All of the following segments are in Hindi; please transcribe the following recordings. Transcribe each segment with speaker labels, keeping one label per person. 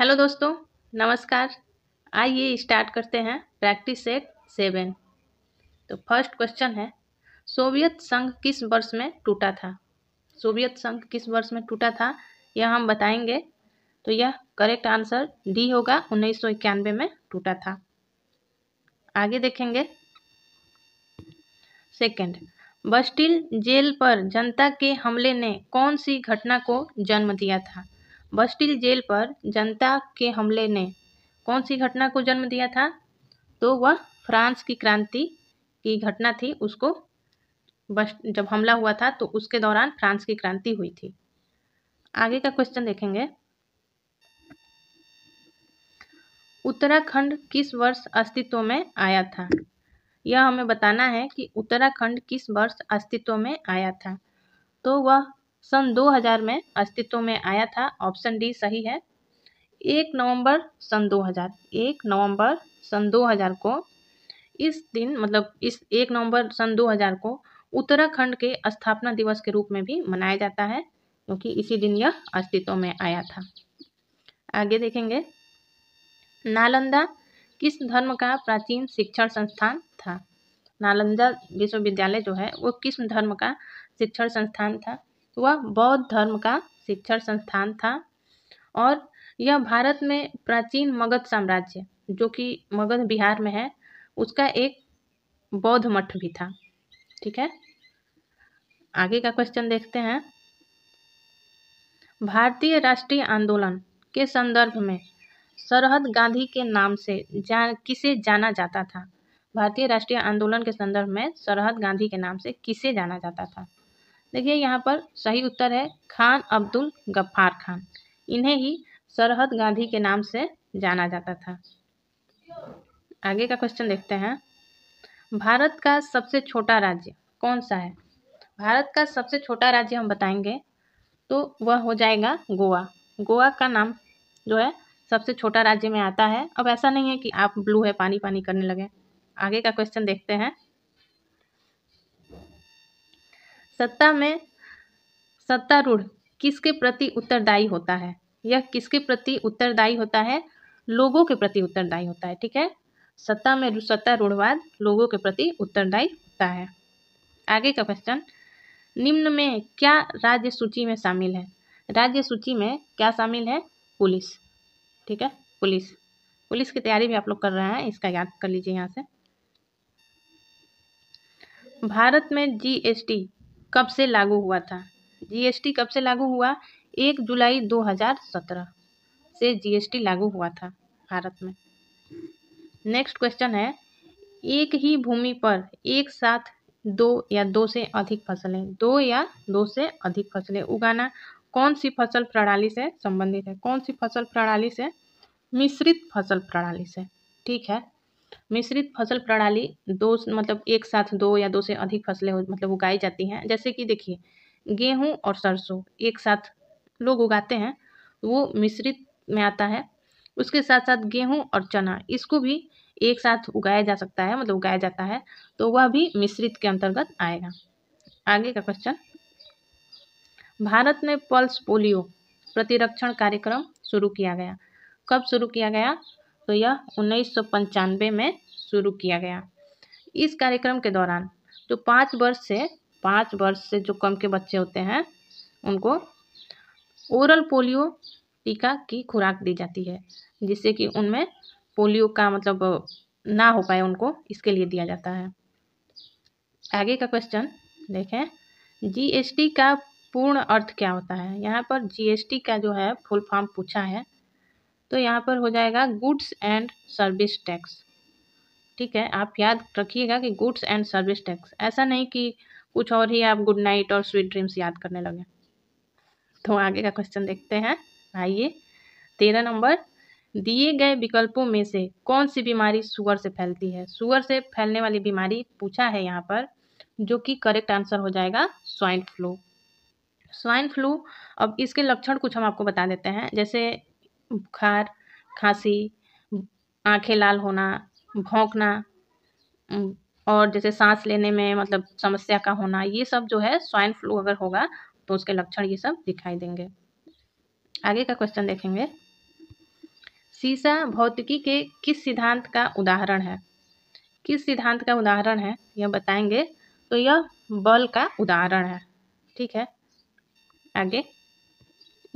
Speaker 1: हेलो दोस्तों नमस्कार आइए स्टार्ट करते हैं प्रैक्टिस सेट सेवन तो फर्स्ट क्वेश्चन है सोवियत संघ किस वर्ष में टूटा था सोवियत संघ किस वर्ष में टूटा था यह हम बताएंगे तो यह करेक्ट आंसर डी होगा उन्नीस सौ इक्यानवे में टूटा था आगे देखेंगे सेकंड बस्टिल जेल पर जनता के हमले ने कौन सी घटना को जन्म दिया था बस्टिल जेल पर जनता के हमले ने कौन सी घटना को जन्म दिया था तो वह फ्रांस की क्रांति की घटना थी उसको बस जब हमला हुआ था तो उसके दौरान फ्रांस की क्रांति हुई थी आगे का क्वेश्चन देखेंगे उत्तराखंड किस वर्ष अस्तित्व में आया था यह हमें बताना है कि उत्तराखंड किस वर्ष अस्तित्व में आया था तो वह सन 2000 में अस्तित्व में आया था ऑप्शन डी सही है एक नवंबर सन 2000 एक नवंबर सन 2000 को इस दिन मतलब इस एक नवंबर सन 2000 को उत्तराखंड के स्थापना दिवस के रूप में भी मनाया जाता है क्योंकि इसी दिन यह अस्तित्व में आया था आगे देखेंगे नालंदा किस धर्म का प्राचीन शिक्षण संस्थान था नालंदा विश्वविद्यालय जो है वो किस धर्म का शिक्षण संस्थान था वह बौद्ध धर्म का शिक्षण संस्थान था और यह भारत में प्राचीन मगध साम्राज्य जो कि मगध बिहार में है उसका एक बौद्ध मठ भी था ठीक है आगे का क्वेश्चन देखते हैं भारतीय राष्ट्रीय आंदोलन के संदर्भ में सरहद गांधी के नाम से जान किसे जाना जाता था भारतीय राष्ट्रीय आंदोलन के संदर्भ में सरहद गांधी के नाम से किसे जाना जाता था देखिए यहाँ पर सही उत्तर है खान अब्दुल गफ्फार खान इन्हें ही सरहद गांधी के नाम से जाना जाता था आगे का क्वेश्चन देखते हैं भारत का सबसे छोटा राज्य कौन सा है भारत का सबसे छोटा राज्य हम बताएंगे तो वह हो जाएगा गोवा गोवा का नाम जो है सबसे छोटा राज्य में आता है अब ऐसा नहीं है कि आप ब्लू है पानी पानी करने लगे आगे का क्वेश्चन देखते हैं सत्ता में सत्तारूढ़ किसके प्रति उत्तरदायी होता है यह किसके प्रति उत्तरदायी होता है लोगों के प्रति उत्तरदायी होता है ठीक है सत्ता में सत्तारूढ़वाद लोगों के प्रति उत्तरदायी होता है आगे का क्वेश्चन निम्न में क्या राज्य सूची में शामिल है राज्य सूची में क्या शामिल है पुलिस ठीक है पुलिस पुलिस की तैयारी भी आप लोग कर रहे हैं इसका याद कर लीजिए यहाँ से भारत में जीएसटी कब से लागू हुआ था जीएसटी कब से लागू हुआ एक जुलाई 2017 से जीएसटी लागू हुआ था भारत में नेक्स्ट क्वेश्चन है एक ही भूमि पर एक साथ दो या दो से अधिक फसलें दो या दो से अधिक फसलें उगाना कौन सी फसल प्रणाली से संबंधित है कौन सी फसल प्रणाली से मिश्रित फसल प्रणाली से ठीक है मिश्रित फसल प्रणाली दो मतलब एक साथ दो या दो से अधिक फसलें मतलब उगाई जाती हैं जैसे कि देखिए गेहूँ और सरसों एक साथ लोग उगाते हैं वो मिश्रित में आता है उसके साथ साथ गेहूँ और चना इसको भी एक साथ उगाया जा सकता है मतलब उगाया जाता है तो वह भी मिश्रित के अंतर्गत आएगा आगे का क्वेश्चन भारत में पल्स पोलियो प्रतिरक्षण कार्यक्रम शुरू किया गया कब शुरू किया गया तो यह उन्नीस में शुरू किया गया इस कार्यक्रम के दौरान जो पाँच वर्ष से पाँच वर्ष से जो कम के बच्चे होते हैं उनको ओरल पोलियो टीका की खुराक दी जाती है जिससे कि उनमें पोलियो का मतलब ना हो पाए उनको इसके लिए दिया जाता है आगे का क्वेश्चन देखें जीएसटी का पूर्ण अर्थ क्या होता है यहाँ पर जीएसटी का जो है फुल फॉर्म पूछा है तो यहाँ पर हो जाएगा गुड्स एंड सर्विस टैक्स ठीक है आप याद रखिएगा कि गुड्स एंड सर्विस टैक्स ऐसा नहीं कि कुछ और ही आप गुड नाइट और स्वीट ड्रीम्स याद करने लगे तो आगे का क्वेश्चन देखते हैं आइए तेरह नंबर दिए गए विकल्पों में से कौन सी बीमारी शुगर से फैलती है शुगर से फैलने वाली बीमारी पूछा है यहाँ पर जो कि करेक्ट आंसर हो जाएगा स्वाइन फ्लू स्वाइन फ्लू अब इसके लक्षण कुछ हम आपको बता देते हैं जैसे बुखार खांसी आँखें लाल होना भौंकना और जैसे सांस लेने में मतलब समस्या का होना ये सब जो है स्वाइन फ्लू अगर होगा तो उसके लक्षण ये सब दिखाई देंगे आगे का क्वेश्चन देखेंगे सीसा भौतिकी के किस सिद्धांत का उदाहरण है किस सिद्धांत का उदाहरण है यह बताएंगे तो यह बल का उदाहरण है ठीक है आगे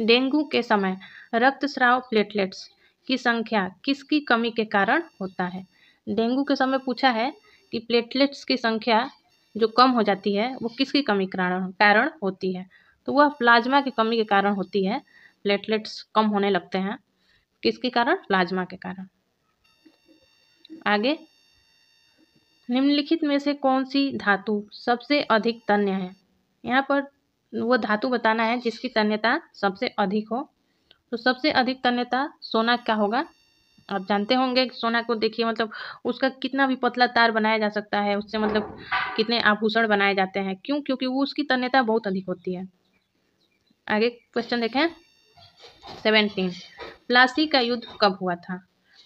Speaker 1: डेंगू के समय रक्तस्राव प्लेटलेट्स की संख्या किसकी कमी के कारण होता है डेंगू के समय पूछा है कि प्लेटलेट्स की संख्या जो कम हो जाती है वो किसकी कमी कारण कारण होती है तो वह प्लाज्मा की कमी के कारण होती है प्लेटलेट्स कम होने लगते हैं किसके कारण प्लाज्मा के कारण आगे निम्नलिखित में से कौन सी धातु सबसे अधिक तन्य है यहाँ पर वो धातु बताना है जिसकी तन्यता सबसे अधिक हो तो सबसे अधिक तन्यता सोना का होगा आप जानते होंगे सोना को देखिए मतलब उसका कितना भी पतला तार बनाया जा सकता है उससे मतलब कितने आभूषण बनाए जाते हैं क्यों क्योंकि वो उसकी तन्यता बहुत अधिक होती है आगे क्वेश्चन देखें सेवेंटीन प्लासी का युद्ध कब हुआ था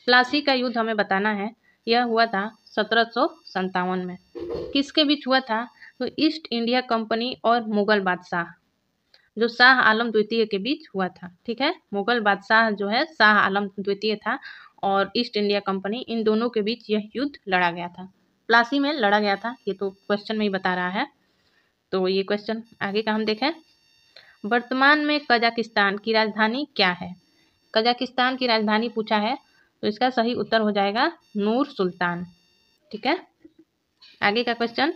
Speaker 1: प्लासी का युद्ध हमें बताना है यह हुआ था सत्रह में किसके बीच हुआ था तो ईस्ट इंडिया कंपनी और मुगल बादशाह जो शाह आलम द्वितीय के बीच हुआ था ठीक है मुगल बादशाह जो है शाह आलम द्वितीय था और ईस्ट इंडिया कंपनी इन दोनों के बीच यह युद्ध लड़ा गया था प्लासी में लड़ा गया था ये तो क्वेश्चन में ही बता रहा है तो ये क्वेश्चन आगे का हम देखें वर्तमान में कजाकिस्तान की राजधानी क्या है कजाकिस्तान की राजधानी पूछा है तो इसका सही उत्तर हो जाएगा नूर सुल्तान ठीक है आगे का क्वेश्चन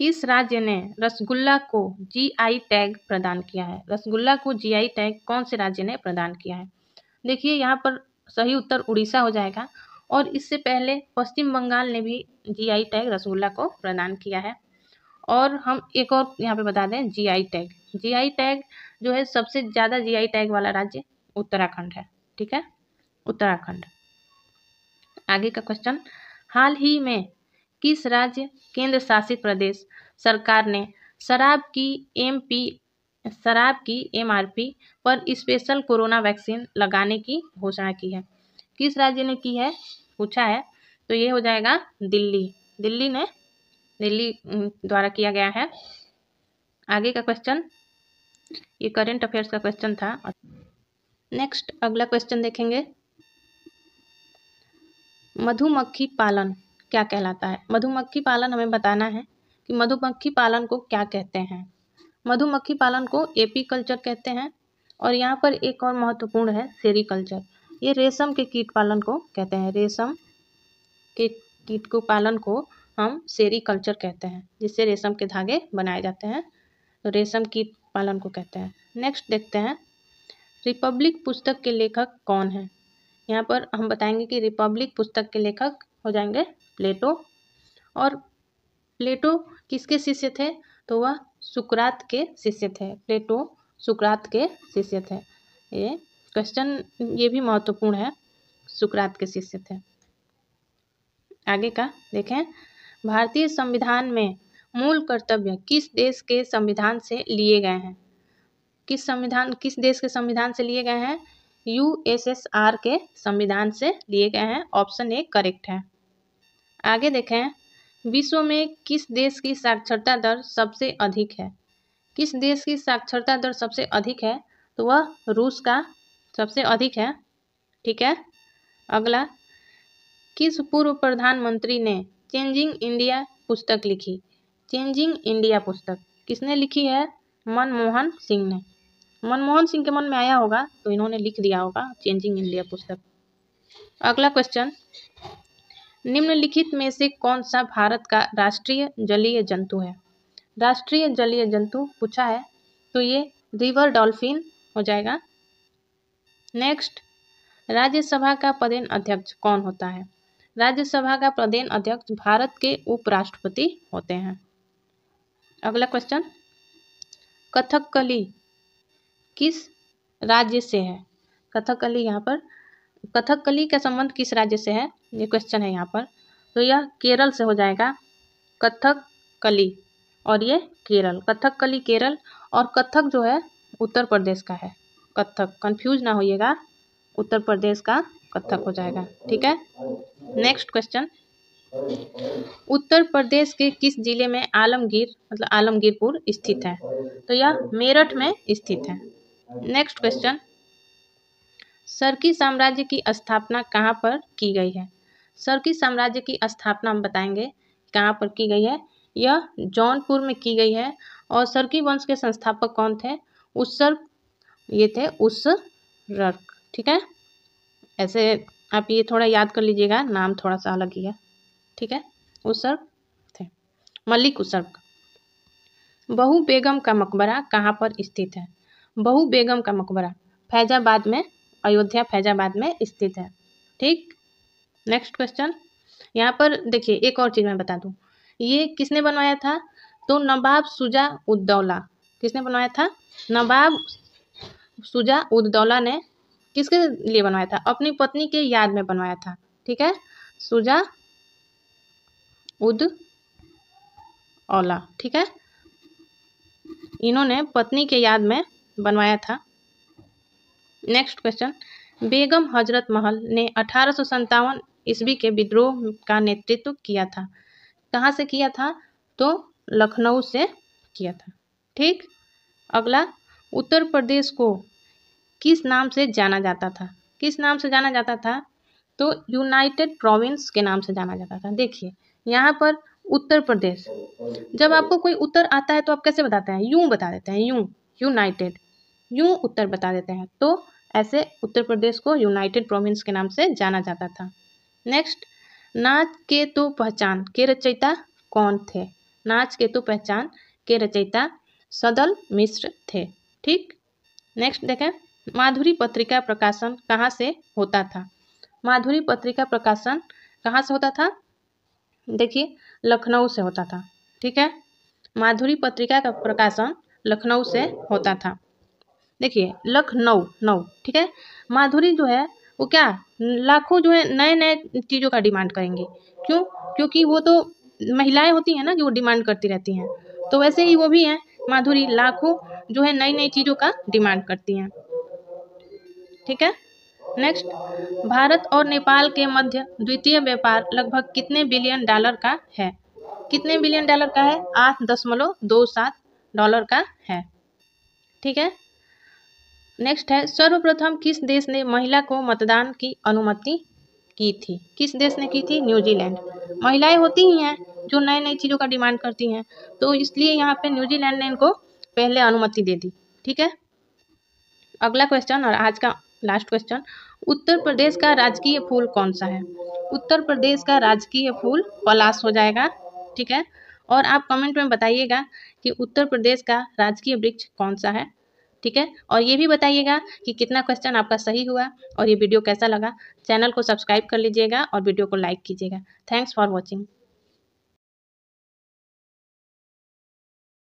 Speaker 1: किस राज्य ने रसगुल्ला को जीआई टैग प्रदान किया है रसगुल्ला को जीआई टैग कौन से राज्य ने प्रदान किया है देखिए यहाँ पर सही उत्तर उड़ीसा हो जाएगा और इससे पहले पश्चिम बंगाल ने भी जीआई टैग रसगुल्ला को प्रदान किया है और हम एक और यहाँ पे बता दें जीआई टैग जीआई टैग जो है सबसे ज़्यादा जी टैग वाला राज्य उत्तराखंड है ठीक है उत्तराखंड आगे का क्वेश्चन हाल ही में किस राज्य केंद्र शासित प्रदेश सरकार ने शराब की एम शराब की एमआरपी पर स्पेशल कोरोना वैक्सीन लगाने की घोषणा की है किस राज्य ने की है पूछा है तो ये हो जाएगा दिल्ली दिल्ली ने दिल्ली द्वारा किया गया है आगे का क्वेश्चन ये करेंट अफेयर्स का क्वेश्चन था नेक्स्ट अगला क्वेश्चन देखेंगे मधुमक्खी पालन क्या कहलाता है मधुमक्खी पालन हमें बताना है कि मधुमक्खी पालन को क्या कहते हैं मधुमक्खी पालन को कल्चर कहते हैं और यहाँ पर एक और महत्वपूर्ण है कल्चर ये रेशम के कीट पालन को कहते हैं रेशम के कीट को पालन को हम कल्चर कहते हैं जिससे रेशम के धागे बनाए जाते हैं तो रेशम कीट पालन को कहते हैं नेक्स्ट देखते हैं रिपब्लिक पुस्तक के लेखक कौन है यहाँ पर हम बताएंगे कि रिपब्लिक पुस्तक के लेखक हो जाएंगे प्लेटो और प्लेटो किसके शिष्य थे तो वह सुकरात के शिष्य थे प्लेटो सुकरात के शिष्य थे ये क्वेश्चन ये भी महत्वपूर्ण है सुकरात के शिष्य थे आगे का देखें भारतीय संविधान में मूल कर्तव्य किस देश के संविधान से लिए गए हैं किस संविधान किस देश के संविधान से लिए गए हैं यूएसएसआर के संविधान से लिए गए हैं ऑप्शन ए करेक्ट है आगे देखें विश्व में किस देश की साक्षरता दर सबसे अधिक है किस देश की साक्षरता दर सबसे अधिक है तो वह रूस का सबसे अधिक है ठीक है अगला किस पूर्व प्रधानमंत्री ने चेंजिंग इंडिया पुस्तक लिखी चेंजिंग इंडिया पुस्तक किसने लिखी है मनमोहन सिंह ने मनमोहन सिंह के मन में आया होगा तो इन्होंने लिख दिया होगा चेंजिंग इंडिया पुस्तक अगला क्वेश्चन निम्नलिखित में से कौन सा भारत का राष्ट्रीय जलीय जंतु है राष्ट्रीय जलीय जंतु पूछा है तो ये रिवर डॉल्फिन हो जाएगा नेक्स्ट राज्यसभा का पदेन अध्यक्ष कौन होता है राज्यसभा का पदेन अध्यक्ष भारत के उपराष्ट्रपति होते हैं अगला क्वेश्चन कथकली किस राज्य से है कथकली यहाँ पर कथकली का संबंध किस राज्य से है ये क्वेश्चन है यहाँ पर तो यह केरल से हो जाएगा कथक कली और ये केरल कथक कली केरल और कथक जो है उत्तर प्रदेश का है कथक कंफ्यूज ना होइएगा उत्तर प्रदेश का कथक हो जाएगा ठीक है नेक्स्ट क्वेश्चन उत्तर प्रदेश के किस जिले में आलमगीर मतलब आलमगीरपुर स्थित है तो यह मेरठ में स्थित है नेक्स्ट क्वेश्चन सरकी साम्राज्य की स्थापना कहाँ पर की गई है सरकी साम्राज्य की स्थापना हम बताएंगे कहाँ पर की गई है यह जौनपुर में की गई है और सरकी वंश के संस्थापक कौन थे उस सर ये थे रर्क ठीक है ऐसे आप ये थोड़ा याद कर लीजिएगा नाम थोड़ा सा अलग ही है ठीक है उत्सर्ग थे मलिक उत्सर्ग बहू बेगम का मकबरा कहाँ पर स्थित है बहू बेगम का मकबरा फैजाबाद में अयोध्या फैजाबाद में स्थित है ठीक नेक्स्ट क्वेश्चन यहाँ पर देखिए एक और चीज़ मैं बता दूँ ये किसने बनवाया था तो नवाब सुजा उद्दौला किसने बनवाया था नवाब सुजा उद्दौला ने किसके लिए बनवाया था अपनी पत्नी के याद में बनवाया था ठीक है सुजा उद औला ठीक है इन्होंने पत्नी के याद में बनवाया था नेक्स्ट क्वेश्चन बेगम हजरत महल ने अठारह ईस्वी के विद्रोह का नेतृत्व किया था कहाँ से किया था तो लखनऊ से किया था ठीक अगला उत्तर प्रदेश को किस नाम से जाना जाता था किस नाम से जाना जाता था तो यूनाइटेड प्रोविंस के नाम से जाना जाता था देखिए यहाँ पर उत्तर प्रदेश जब आपको कोई उत्तर आता है तो आप कैसे बताते हैं यूं बता देते हैं यूं यूनाइटेड यूँ उत्तर बता देते हैं तो ऐसे उत्तर प्रदेश को यूनाइटेड प्रोविंस के नाम से जाना जाता था नेक्स्ट नाच के तो पहचान के रचयिता कौन थे नाच के तो पहचान के रचयिता सदल मिश्र थे ठीक नेक्स्ट देखें माधुरी पत्रिका प्रकाशन कहाँ से होता था माधुरी पत्रिका प्रकाशन कहाँ से होता था देखिए लखनऊ से होता था ठीक है माधुरी पत्रिका का प्रकाशन लखनऊ से होता था देखिए लखनऊ नौ ठीक है माधुरी जो है वो क्या लाखों जो है नए नए चीज़ों का डिमांड करेंगी क्यों क्योंकि वो तो महिलाएं होती हैं ना कि वो डिमांड करती रहती हैं तो वैसे ही वो भी हैं माधुरी लाखों जो है नई नई चीज़ों का डिमांड करती हैं ठीक है नेक्स्ट भारत और नेपाल के मध्य द्वितीय व्यापार लगभग कितने बिलियन डॉलर का है कितने बिलियन डॉलर का है आठ दशमलव दो सात डॉलर का है ठीक है नेक्स्ट है सर्वप्रथम किस देश ने महिला को मतदान की अनुमति की थी किस देश ने की थी न्यूजीलैंड महिलाएं होती ही हैं जो नई नई चीज़ों का डिमांड करती हैं तो इसलिए यहाँ पे न्यूजीलैंड ने इनको पहले अनुमति दे दी ठीक है अगला क्वेश्चन और आज का लास्ट क्वेश्चन उत्तर प्रदेश का राजकीय फूल कौन सा है उत्तर प्रदेश का राजकीय फूल पलाश हो जाएगा ठीक है और आप कमेंट में बताइएगा कि उत्तर प्रदेश का राजकीय वृक्ष कौन सा है ठीक है और ये भी बताइएगा कि कितना क्वेश्चन आपका सही हुआ और ये वीडियो कैसा लगा चैनल को सब्सक्राइब कर लीजिएगा और वीडियो को लाइक कीजिएगा थैंक्स फॉर वॉचिंग